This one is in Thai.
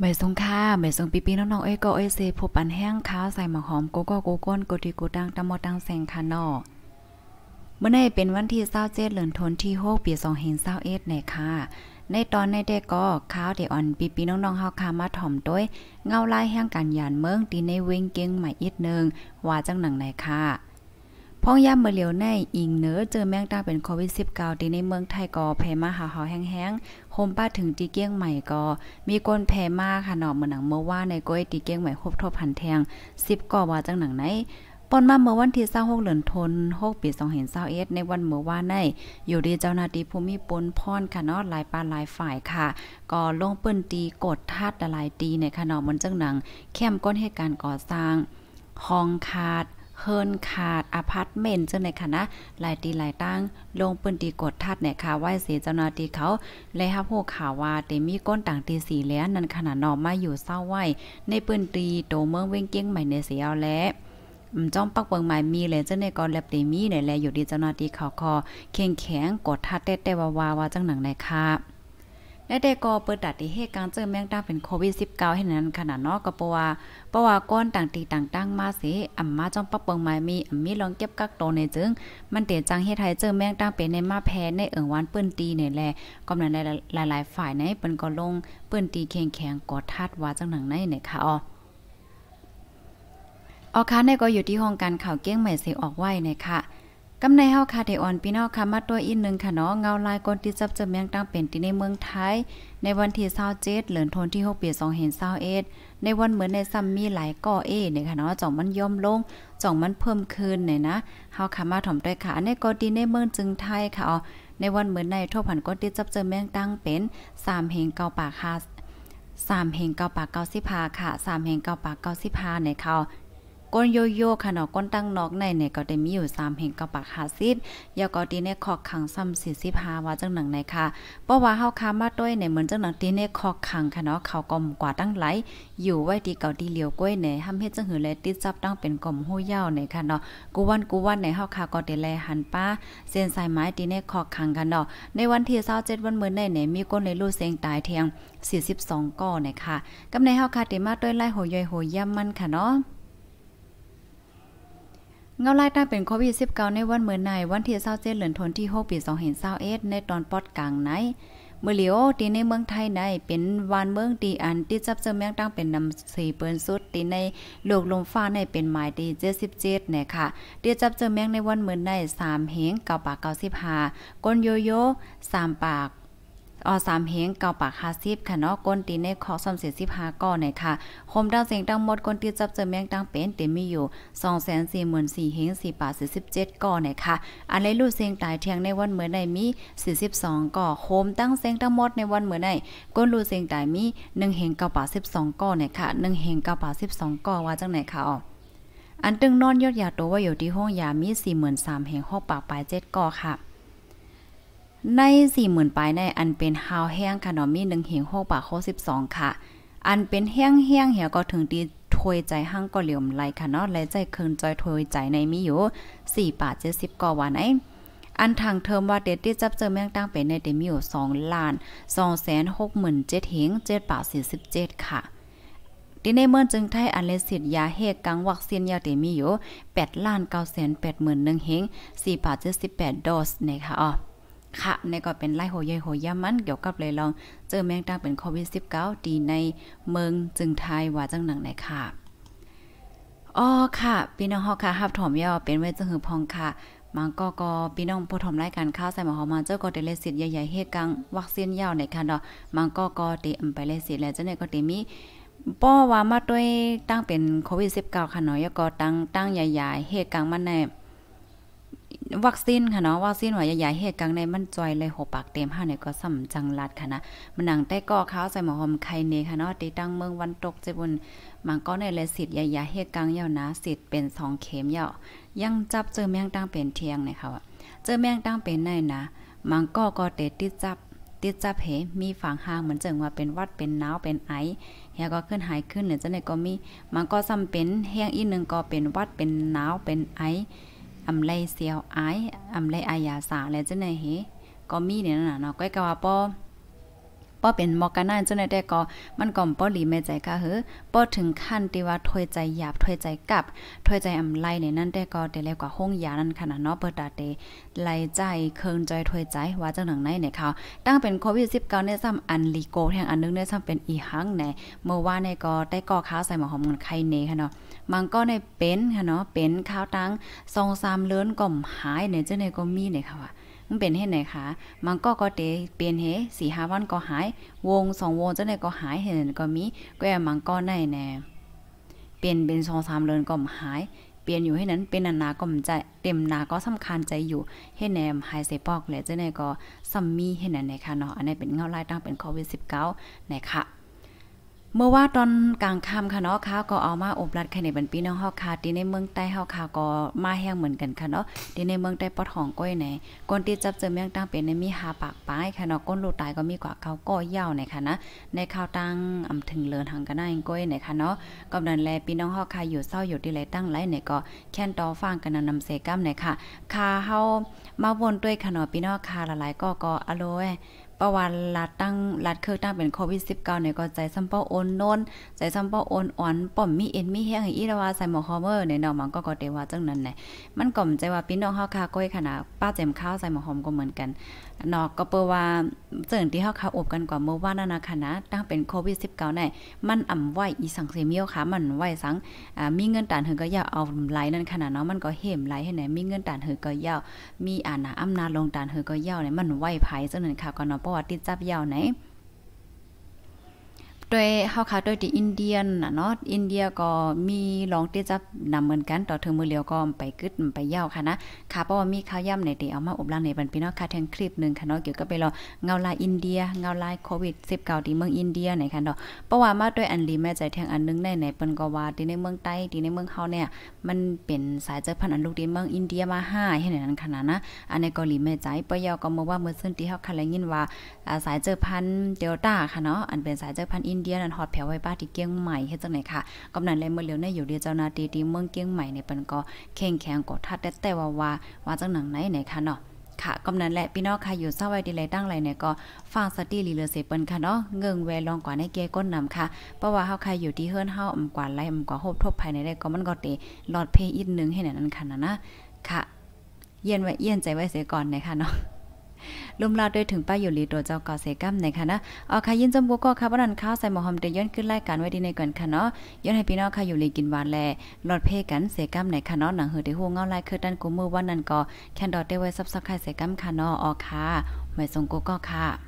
ไม่สรงค่าไม่สรงปีปีน้องๆเอ้ก็เอ้เซพบปันแห้งข้าใส่หมกหอมโกโก้โกก้นโกตีโกดังตะมอดังแสงคานอเมื่อในเป็นวันที่เศร้าเจ็ดเหลือนทนที่โฮปีสองเห็นเศร้าเอ็ดในค่ะ ในตอนในเด็กก็ข้าวเดียอ่อนปีปีน้องๆเฮาคามาถ่อมด้วยเงาไล่แห้งกันยานเมืองตีในเวงเก่งใหม่อีกหนึ่งว่าจังหนังในค่ะพ้องย่ามเมื่อเหลียวใน อิงเนื้อเจอแมงตาเป็นโควิด -19 ที่ในเมืองไทยก็แผ่มาหาหาแห้งๆโฮมป้าถึงตีเกี้ยงใหม่ก็ มีคนแผ่มาค่ะหนอเหมือนหนังเมื่อว่า ในก้อยตีเกี้ยงใหม่ครบทบพันแทง10ก่อว่าจังหนังไหนปนมาเมื่อวันที่26เดือนธันวาคมปี2521ในวันเมื่อวานในอยู่ดีเจ้าหน้าที่ภูมิปนพรค่ะเนาะหลายปานหลายฝ่ายค่ะ ก็ลงปืนตีกดทาดหลายตีในค่นาะมันจังหนังแคมก้นเหตุการณ์ก่อสร้าง ห้องคาดเฮิรนขาดอพาร์ตเมนต์จังไหนคณะนะหลายตีหลายตั้งลงปืนตีกดทัดเนี่ย ค่ะไหว้เสียเจ้านาทีเขาเลยฮับพวกข่าวว่าเตมีก้นต่างตีสีแล้วนั่นขนาดนอนมาอยู่เศร้าไหวในปืนตีโตเมืองเว้งเกี้ยงใหม่ในเสียเอาแล้วจ้องปักเปิงหมายมี เลยเจ้าในกอนแลบเตมีีหนแลอยู่ดีเจ้านาทีเขาคอเข่งแข็งกดทัดเต้เต้วาวาว่าจังหนังไหนค่ะและได้ก่อเปิดดัดที่เหตุการณ์เจอแมงดาเป็นโควิด -19 ให้นั้นขนาดนาะก็เพราะว่าเพราะว่าก้อนต่างตีต่างตั้งมาสิอ่ำมาจ้องปับเปิงไม้มีอ่ำมีลองเก็บกักโตในจึง มันเตี่ยจังเฮ็ดให้เจอแมงดาเป็นในมาแพ้ในเอิงวันเปิ้นตีเนี่ยแหละกํหลังหลายฝ่ายในเปิ้นก็ลงเปิ้นตีแข็งแข็งกอดทัดว่าจังหนังในเนี่ยค่ะอ๋อออค้าใน่ก็อยู่ที่ห้องการข่าวเกี้ยงใหม่เสียออกไหวเนี่ยค่ะกำในเฮาคาเดออนพี่น้องค่ะมาตัวอีกนึงค่ะเนาะเงาลายก้นที่จับจำแมงตั้งเป็นที่ในเมืองไทย ในวันที่27เดือนธันวาคมที่6ปี2021ในวันเหมือนในซัมมีหลายก่อเอเนี่ยค่ะเนาะจ่องมันย่อมลง จ่องมันเพิ่มขึ้นเนี่ยนะเฮาค่ะมาถ่อมด้วยค่ะในก็ดีในเมืองจึงไทยค่ะอ๋อในวันเหมือนในทั่วผันก้นที่จับจำแมงตั้งเป็น3เหงเกาปากค่ะสามเหงเกาปากเกาสิพาค่ะสามเหงเกาปากเกาสิพาในเขาก้นโยโย่ค่ะเนาะก้นตั้งนอก ในเนี่ยก็ ได้มีอยู่3แห่งกับปากิ0ยาก็ตีในคอกขังซ้ำสสี่ิบห้าว่าจังหนังในค่ะ เพราะว่าเฮาค้ามาด้วยเนี่ยเหมือนจังหนังตีในคอกขังค่ะ เนาะเขากมกว่า ตั้งหลายอยู่ไว้ทีเก่าทีเหลียวกล้วยเนี่ยทำใเ้จังหือและติดจับตั้งเป็นกลมหู้ยาวเนี่ยค่ะเนาะกูวันกูวันในเฮาค่ะก็ไดแลหันป้าเส้นสายไม้ตีในคอกขังค่ะเนาะ ในวันที่เจ็ดวันมืออในเนี่ยมีก้นในลูเสียงตายเทียง 42ก่อเนี่ยค่ะกับในเฮาค่ะไมาด้วยไล่ัวยอยัวย่ำมันค่ะเนาะเงาไล่ตั้งเป็นโควิด19ในวันเมื่อในวันที่เศร้าเจ็ดเหลือนทนที่6ปี2เห็นเศร้าเอสในตอนปอดกลางไหนเมื่อเลียวตีในเมืองไทยในเป็นวันเมืองตีอันที่จับเจอแมงตั้งเป็นนำสี่เปิ้นสุดตีในโลกลมฟ้าในเป็นหมายตีเจ็ดสิบเจ็ดเนี่ยค่ะที่จับเจอแมงในวันเมื่อในสามเหงเกาปากเกาสิบหาก้นโยโย่สามปากอสามเฮงเกาปากคาซิบค่ะเนาะก้นตีในคอสมเสียสิบห้าก้อนเนี่ยค่ะคมดาวเสียงตั้งหมดก้นตีจับเจอแมงตั้งเป็นเต็มมีอยู่สองแสนสี่หมื่นสี่เฮงสี่บาทสี่สิบเจ็ดก้อนเนี่ยค่ะ อันไรลู่เสียงตายเทียงในวันเหมือนในมีสี่สิบสองก่อโคมตั้งเสียงตั้งหมดในวันเหมือนในก้นลู่เสียงตายมีหนึ่งเฮงเกาปากสิบสองก้อนเนี่ยค่ะหนึ่งเฮงเกาปากสิบสองก้อนว่าจังไหนค่ะอ๋ออันตึงนอนยอดยาตัวว่าอยู่ที่ห้องยามีสี่หมื่นสามแห่งหอกปากปลายเจ็ดก่อค่ะในสี่หมื่นปลายในอันเป็นฮาวแห้งค่ะนามีหนึ่งเหงหกปากโคสิบสองค่ะ อันเป็นแห้งแห้งเหี่ยก็ถึงดีถวยใจหั่งก็เหลี่ยมไหลค่ะเนาะและ ใจเคืนจอยถวยใจในมีอยู่สี่ปาเจ็ดสิบกว่าวหนอันทางเทอมว่าเด็ดที่จับเจอแมงตั้งเป็นในเดมิอยู่สองล้านสองแสนหกหมื่นเจ็ดเหงเจ็ดปาาสี่สิบเจ็ดค่ะดีเในเมื่อจึงไทยอันเลสิตยาเฮกังวัคซีนยาเดมิอยู่แปดล้านเก้าแสนแปดหมื่นหนึ่งเหงสี่ปาาเจ็ดสิบแปดโดสนะคะอ๋อค่ะในก็เป็นไล่โหเยโหยามันเกี่ยวกับเลยลอง เจอแมงดาเป็นโควิด -19 ดีในเมืองจึงไทยว่าจังหนัง ไหน ค่ะ อ๋อค่ะพี่น้องเฮาค่ะฮับถมยอเป็นเว้จึงหือพองค่ะ มันก็ก็พี่น้องผู้ถมราย การข้าว ใส่หมอหอมา เจ้าก็เดเลสิตใหญ่ๆเฮกังวัคซีนยาวในคันเนาะมันก็ก็เตอํไปเลสิตแล้วเจ้าเนี่ยก็เตมีป้อว่ามาด้วยตั้งเป็นโควิด -19 ค่ะเนาะยก็ตั้งตั้งใหญ่ๆเฮกังมันแนวัคซีนค่ะเนาะวัคซีนว่าใหญ่เหตุกลางในมันจอยเลยหกปากเต็มห้าเนี่ยก็สำจังลัดค่ะนะมันหนังแต่ก่อเขาใส่หมอหอมไข่เนค่ะเนาะตีตั้งเมืองวันตกเจ็บนมันก็ในเลสิทธิ์ใหญ่เหตุกลางยาวนะสิทธิ์เป็นสองเข็มยาวยังจับเจอแมงตั้งเป็นเทียงเนี่ยค่ะ่เจอแมงตั้งเป็นในนะมันก็ก็เตะติดจับ ติดจับเหมีฝังห่างเหมือนเจิงว่าเป็นวัดเป็นหนาวเป็นไอเฮียก็ขึ้นหายขึ้นเนี่ยจะไหนก็มีมันก็ซ้ำเป็นแห้งอีกนึงก็เป็นวัดเป็นหนาวเป็นไออำไลเซียวไออำไลอายาสาแล้วจังได๋เฮก็มีเนี่ยนะเนาะก้อยก็ว่าป้อป้อเป็นมอกานา่นจนได้่ก็มันก่อมป้อหลีแม่ใจค่ะเฮ้อป้อถึงขั้นที่ว่าถอยใจหยาบถอยใจกลับถอยใจอำไลในนั้นได้ก็แต่แล้วกว่าห้องยานั่นขนาดเนาะเปิดตาเตไหลใจเคิงใจถอยใจว่าจังหนังไหนเนี่ยเขาตั้งเป็นโควิด19เนี่ยซ้ำอันลีโกแห่งอันนึงเนี่ยซ้ำเป็นอีหังในเมื่อว่าในก็ได้ก่อข้าวใส่หมอหอมไข่เนค่ะเนาะมันก็ในเป็นค่ะเนาะเป็นข้าวตัง2-3เลือนก่อมหายเนี่ยจังไ่ยก็มีเนี่ยค่ะว่ามันเป็นเห็นไหนคะมันก็ก็เต เปลี่ยนเฮ สี่ห้าวันก็หาย วงสองวงจังไนก็หายเห็นก็มีก็แอมังก็ในแน่เปลี่ยนเป็นสองสามเลือนก็หาย เปลี่ยนอยู่ให้นั้นเป็นนานาก็มใจ เต็มนา ก็สำคัญใจอยู่ให้แนมหายเสปอกแหละจังไยก็ซัมมี่ให้นั้นนะคะเนาะอันนี้เป็นเงาลายตั้งเป็นโควิด19นะคะเมื่อว่าตอนกลางค่ำค่ะเนาะข้าวก็เอามาอบรัดแข่ในบันปีน้องเฮาค่ะที่ในเมืองใต้เฮาค่ะก็มาแห้งเหมือนกันค่ะเนาะที่ในเมืองใต้ปอดของก้อยไหนก้นที่จับเจอเมืองตั้งเป็นในมีหาปากป้ายค่ะเนาะก้นลูกตายก็มีกว่าเขาก็ยาวในค่ะนะในข่าวตั้งอำถึงเลินหังกันได้ก้อยไหนค่ะเนาะกำนันแลพี่น้องเฮาค่ะอยู่เศร้าอยู่ที่ไรตั้งไรไหนก็แค่นต่อฟังกันนำเสก้มไหนค่ะค่ะเฮามาวนด้วยค่ะเนาะพี่น้องค่ะหลายๆก็ก็อโลประวัิรัดตั้งรัดเครือตั้งเป็นโควิด19เนี่ยก็ใจซัมเปร์โอนโน้นใจซัมเปร์โอนอ่อนป่อมมีเอ็นมีแห้งอีราวาใส่หมอคอมเมอร์เนี่ยเนามันก็กดเดว่าจังนั้นแหละมันกล่อมใจว่าพี่น้องเฮาคาก้อยขนาดป้าแจมข้าวใส่หมอหอมก็เหมือนกันนอกก็เปิว่าเจิงที่เฮาคาอบกันกว่าเมื่อวานนะคนะตั้งเป็นโควิด19เนี่ยมันอ่ำไหวอีสังเสมียวค่ะมันไหวสังอ่ามีเงินตานเฮงก็อย่าเอาไหลนั่นขนาดเนาะมันก็เห็มไหลให้ไหนมีเงินตานเฮงก็ย่ามีอานาอำนาลงตานเฮงก็ย่าเนี่ยมันไหวไผจังนั้นค่ะก็เนาะปอัติดจับยาวไหนด้วยเฮาคาด้วยที่อินเดียน่ะเนาะอินเดียก็มีลองที่จะนำเหมือนกันต่อถึงมือเลียวก็ไปกึดไปยาวค่ะนะค่ะเพราะว่ามีข่าวย่ำในที่เอามาอบรางในบรรพี่น้องค่ะทงคลิปนึงค่ะเนาะเกี่ยวกับไปรอเงาลายอินเดียเงาลายโควิด19ที่เมืองอินเดียไหนค่ะเนาะเพราะว่ามาด้วยอันลีแม่ใจแทงอันนึงในไหนเปิ้นก็ว่าที่ในเมืองใต้ที่ในเมืองเฮาเนี่ยมันเป็นสายเจอพันอันลูกที่เมืองอินเดียมาห้าเห็นนั้นขนาดนะอันในเกาหลีแม่ใจปยาก็มาว่าเมื่อซึ่งที่เฮาค่นได้ยินว่าสายเจอพันเดลต้าค่ะเนาะ อันเป็นสายเจอพันอินเดียนั้นฮอดแผวไว้บ้าที่เกียงใหม่เฮ็ดจังไหนค่ะกำนันเลยเมื่อเร็ีนวในอยู่เดียเจ้านาตีที่เมืองเกียงใหม่ในเปิ้นก็แข่งแข่งกดทัดแต่แต่ว่าว่าว่าจังหนังไหนไหนค่ะเนาะค่ะกำนันและพี่น้องค่ะอยู่เศร้าไว้ดีเลยตั้งไรเนี่ยก็ฟังสตีลีเลอเซเปิลค่ะเนาะเงิงแวลองกว่าในเกียก้นนำค่ะเพราะว่าเฮาค่ะอยู่ที่เฮือนเฮาอ่ำกว่าไรอ่ำกว่าโฮบทบภายในได้ก็มันก็เตหลอดเพย์อีกนึงให้หนนั้นค่ะนะนะค่ะเย็นไว้เย็นใจไว้เสียก่อนนะคะเนาะลุมลาดด้วยถึงป้ายอยู่ลีตัวเจ้าก่อเสกัมในคณะนเอาค่ะยินจมบัก็ค่ะบันันข้าวใส่หมอหอมเตย้อนขึ้นรายการไว้ดีในก่อนค่ะเนาะ ย้อนให้พี่น้องค่ะอยู่ลีกินหวานแลหลอดเพ่กันเสกัมในคณะนหนังเหือที่หูเงาลายคือดันกูมือวันนั้นก็แคนดอดได้ไว้ซับซับค่ยเสกัมค่ะเนาะออค่ะไม่ส่งกูก็ค่ะ